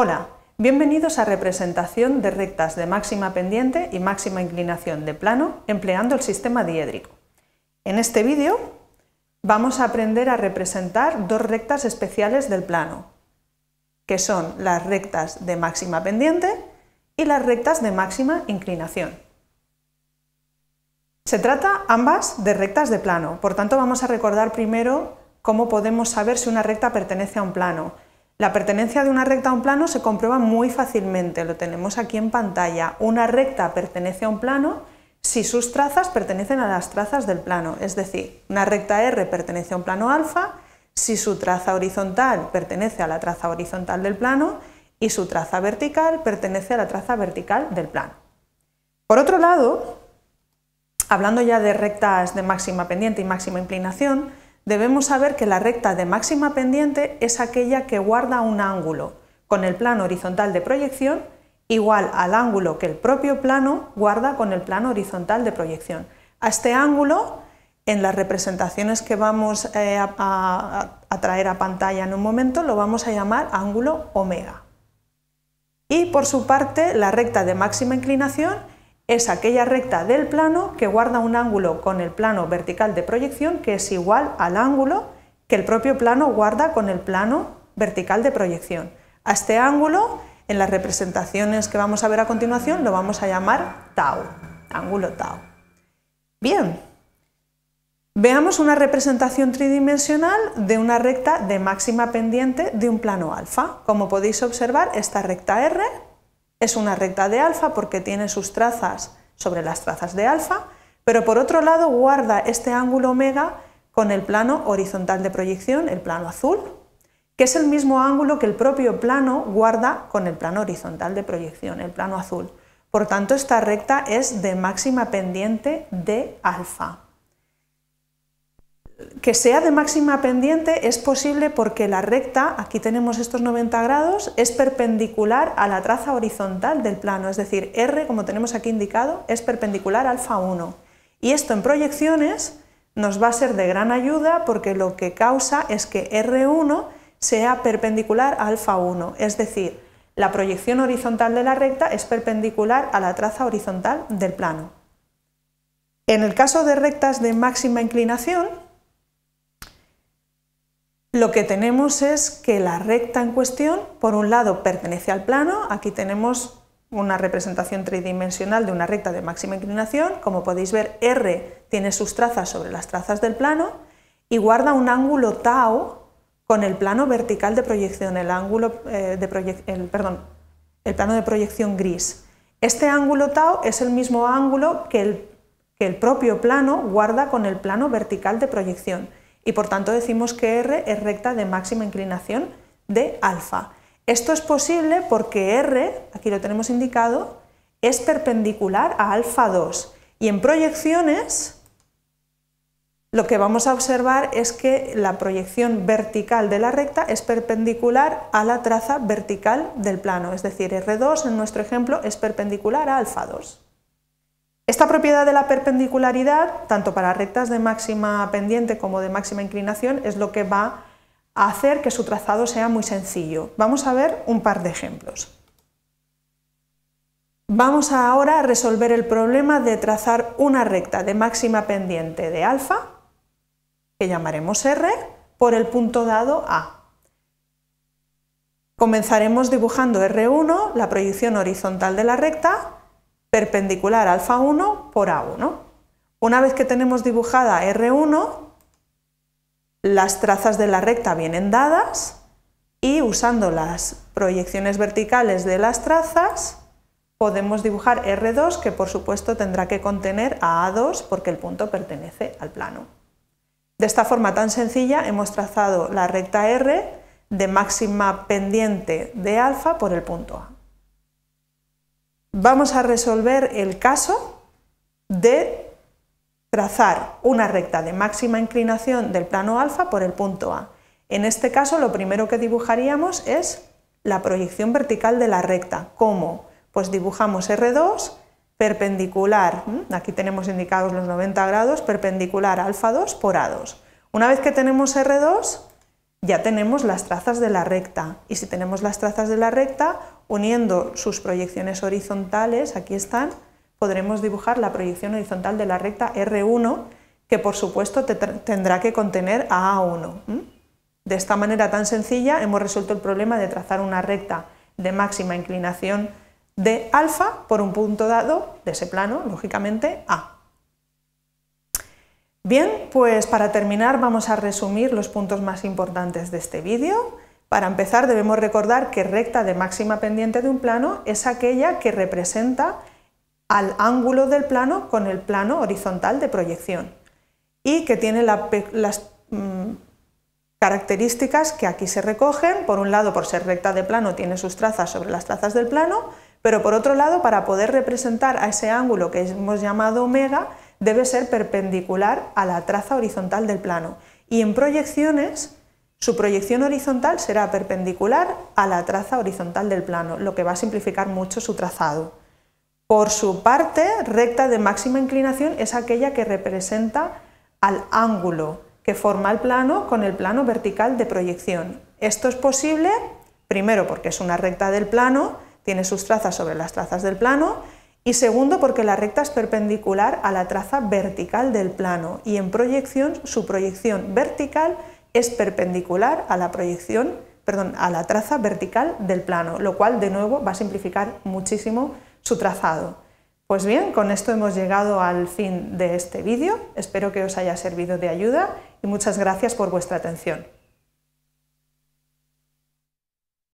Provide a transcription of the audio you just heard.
Hola, bienvenidos a representación de rectas de máxima pendiente y máxima inclinación de plano empleando el sistema diédrico. En este vídeo vamos a aprender a representar dos rectas especiales del plano, que son las rectas de máxima pendiente y las rectas de máxima inclinación. Se trata ambas de rectas de plano, por tanto vamos a recordar primero cómo podemos saber si una recta pertenece a un plano la pertenencia de una recta a un plano se comprueba muy fácilmente, lo tenemos aquí en pantalla. Una recta pertenece a un plano si sus trazas pertenecen a las trazas del plano, es decir, una recta R pertenece a un plano alfa si su traza horizontal pertenece a la traza horizontal del plano y su traza vertical pertenece a la traza vertical del plano. Por otro lado, hablando ya de rectas de máxima pendiente y máxima inclinación, debemos saber que la recta de máxima pendiente es aquella que guarda un ángulo con el plano horizontal de proyección igual al ángulo que el propio plano guarda con el plano horizontal de proyección. A este ángulo, en las representaciones que vamos eh, a, a traer a pantalla en un momento, lo vamos a llamar ángulo omega. Y por su parte, la recta de máxima inclinación es aquella recta del plano que guarda un ángulo con el plano vertical de proyección que es igual al ángulo que el propio plano guarda con el plano vertical de proyección. A este ángulo, en las representaciones que vamos a ver a continuación, lo vamos a llamar tau, ángulo tau. Bien, veamos una representación tridimensional de una recta de máxima pendiente de un plano alfa. Como podéis observar, esta recta R es una recta de alfa porque tiene sus trazas sobre las trazas de alfa, pero por otro lado guarda este ángulo omega con el plano horizontal de proyección, el plano azul, que es el mismo ángulo que el propio plano guarda con el plano horizontal de proyección, el plano azul. Por tanto, esta recta es de máxima pendiente de alfa que sea de máxima pendiente es posible porque la recta, aquí tenemos estos 90 grados, es perpendicular a la traza horizontal del plano, es decir, R, como tenemos aquí indicado, es perpendicular a alfa 1. Y esto en proyecciones nos va a ser de gran ayuda porque lo que causa es que R1 sea perpendicular a alfa 1, es decir, la proyección horizontal de la recta es perpendicular a la traza horizontal del plano. En el caso de rectas de máxima inclinación, lo que tenemos es que la recta en cuestión, por un lado, pertenece al plano. Aquí tenemos una representación tridimensional de una recta de máxima inclinación. Como podéis ver, R tiene sus trazas sobre las trazas del plano y guarda un ángulo tau con el plano vertical de proyección, el, ángulo, eh, de perdón, el plano de proyección gris. Este ángulo tau es el mismo ángulo que el, que el propio plano guarda con el plano vertical de proyección y por tanto decimos que R es recta de máxima inclinación de alfa. Esto es posible porque R, aquí lo tenemos indicado, es perpendicular a alfa 2 y en proyecciones lo que vamos a observar es que la proyección vertical de la recta es perpendicular a la traza vertical del plano, es decir, R2 en nuestro ejemplo es perpendicular a alfa 2. Esta propiedad de la perpendicularidad, tanto para rectas de máxima pendiente como de máxima inclinación, es lo que va a hacer que su trazado sea muy sencillo. Vamos a ver un par de ejemplos. Vamos ahora a resolver el problema de trazar una recta de máxima pendiente de alfa, que llamaremos R, por el punto dado A. Comenzaremos dibujando R1, la proyección horizontal de la recta, perpendicular alfa 1 por A1. Una vez que tenemos dibujada R1, las trazas de la recta vienen dadas y usando las proyecciones verticales de las trazas podemos dibujar R2 que por supuesto tendrá que contener a A2 porque el punto pertenece al plano. De esta forma tan sencilla hemos trazado la recta R de máxima pendiente de alfa por el punto A vamos a resolver el caso de trazar una recta de máxima inclinación del plano alfa por el punto A. En este caso lo primero que dibujaríamos es la proyección vertical de la recta. ¿Cómo? Pues dibujamos R2 perpendicular, aquí tenemos indicados los 90 grados, perpendicular alfa 2 por A2. Una vez que tenemos R2, ya tenemos las trazas de la recta. Y si tenemos las trazas de la recta, Uniendo sus proyecciones horizontales, aquí están, podremos dibujar la proyección horizontal de la recta R1, que por supuesto tendrá que contener a A1. De esta manera tan sencilla hemos resuelto el problema de trazar una recta de máxima inclinación de alfa por un punto dado de ese plano, lógicamente A. Bien, pues para terminar vamos a resumir los puntos más importantes de este vídeo. Para empezar debemos recordar que recta de máxima pendiente de un plano es aquella que representa al ángulo del plano con el plano horizontal de proyección y que tiene las mm, características que aquí se recogen. Por un lado, por ser recta de plano, tiene sus trazas sobre las trazas del plano, pero por otro lado, para poder representar a ese ángulo que hemos llamado omega, debe ser perpendicular a la traza horizontal del plano. Y en proyecciones, su proyección horizontal será perpendicular a la traza horizontal del plano, lo que va a simplificar mucho su trazado. Por su parte, recta de máxima inclinación es aquella que representa al ángulo que forma el plano con el plano vertical de proyección. Esto es posible, primero, porque es una recta del plano, tiene sus trazas sobre las trazas del plano, y segundo, porque la recta es perpendicular a la traza vertical del plano y en proyección su proyección vertical es perpendicular a la proyección, perdón, a la traza vertical del plano, lo cual de nuevo va a simplificar muchísimo su trazado. Pues bien, con esto hemos llegado al fin de este vídeo. Espero que os haya servido de ayuda y muchas gracias por vuestra atención.